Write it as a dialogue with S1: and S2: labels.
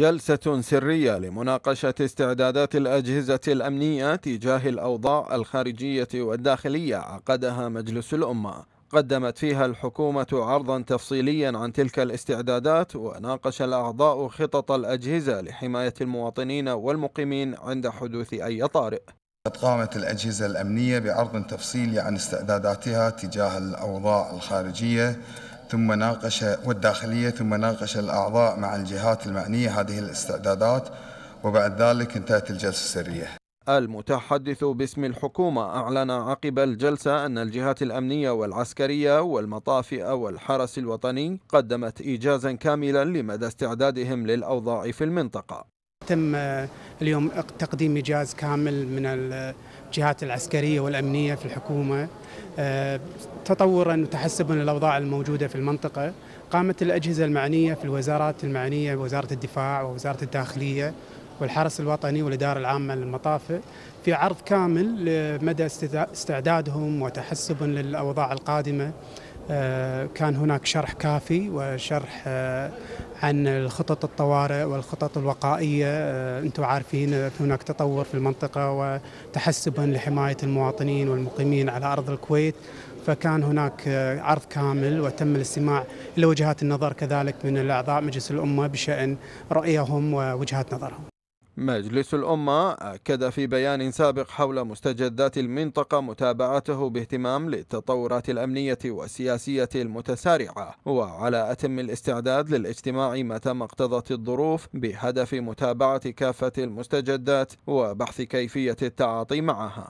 S1: جلسة سرية لمناقشة استعدادات الأجهزة الأمنية تجاه الأوضاع الخارجية والداخلية عقدها مجلس الأمة قدمت فيها الحكومة عرضا تفصيليا عن تلك الاستعدادات وناقش الأعضاء خطط الأجهزة لحماية المواطنين والمقيمين عند حدوث أي طارئ
S2: قد قامت الأجهزة الأمنية بعرض تفصيلي عن استعداداتها تجاه الأوضاع الخارجية ثم ناقش والداخلية ثم ناقش الأعضاء مع الجهات المعنية هذه الاستعدادات وبعد ذلك انتهت الجلسة السرية
S1: المتحدث باسم الحكومة أعلن عقب الجلسة أن الجهات الأمنية والعسكرية والمطافئ والحرس الوطني قدمت إيجازا كاملا لمدى استعدادهم للأوضاع
S3: في المنطقة تم آه، اليوم تقديم إجاز كامل من الجهات العسكرية والأمنية في الحكومة آه، تطورا وتحسبا للأوضاع الموجودة في المنطقة قامت الأجهزة المعنية في الوزارات المعنية وزارة الدفاع ووزارة الداخلية والحرس الوطني والإدارة العامة للمطافئ في عرض كامل لمدى استعدادهم وتحسبا للأوضاع القادمة آه، كان هناك شرح كافي وشرح آه، عن الخطط الطوارئ والخطط الوقائية آه، أنتم عارفين هناك تطور في المنطقة وتحسبا لحماية المواطنين والمقيمين على أرض الكويت فكان هناك عرض كامل وتم الاستماع إلى وجهات النظر كذلك من الأعضاء مجلس الأمة بشأن رأيهم ووجهات نظرهم
S1: مجلس الأمة أكد في بيان سابق حول مستجدات المنطقة متابعته باهتمام للتطورات الأمنية والسياسية المتسارعة وعلى أتم الاستعداد للاجتماع متى ما اقتضت الظروف بهدف متابعة كافة المستجدات وبحث كيفية التعاطي معها